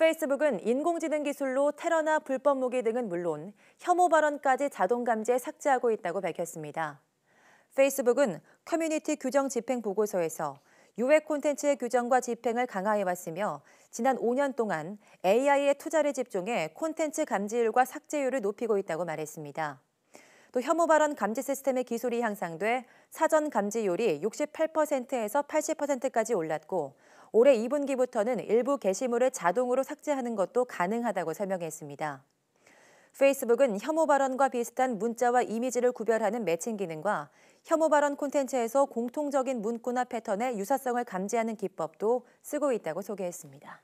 페이스북은 인공지능 기술로 테러나 불법 무기 등은 물론 혐오 발언까지 자동 감지에 삭제하고 있다고 밝혔습니다. 페이스북은 커뮤니티 규정 집행 보고서에서 유해 콘텐츠의 규정과 집행을 강화해왔으며 지난 5년 동안 AI에 투자를 집중해 콘텐츠 감지율과 삭제율을 높이고 있다고 말했습니다. 또 혐오 발언 감지 시스템의 기술이 향상돼 사전 감지율이 68%에서 80%까지 올랐고 올해 2분기부터는 일부 게시물을 자동으로 삭제하는 것도 가능하다고 설명했습니다. 페이스북은 혐오 발언과 비슷한 문자와 이미지를 구별하는 매칭 기능과 혐오 발언 콘텐츠에서 공통적인 문구나 패턴의 유사성을 감지하는 기법도 쓰고 있다고 소개했습니다.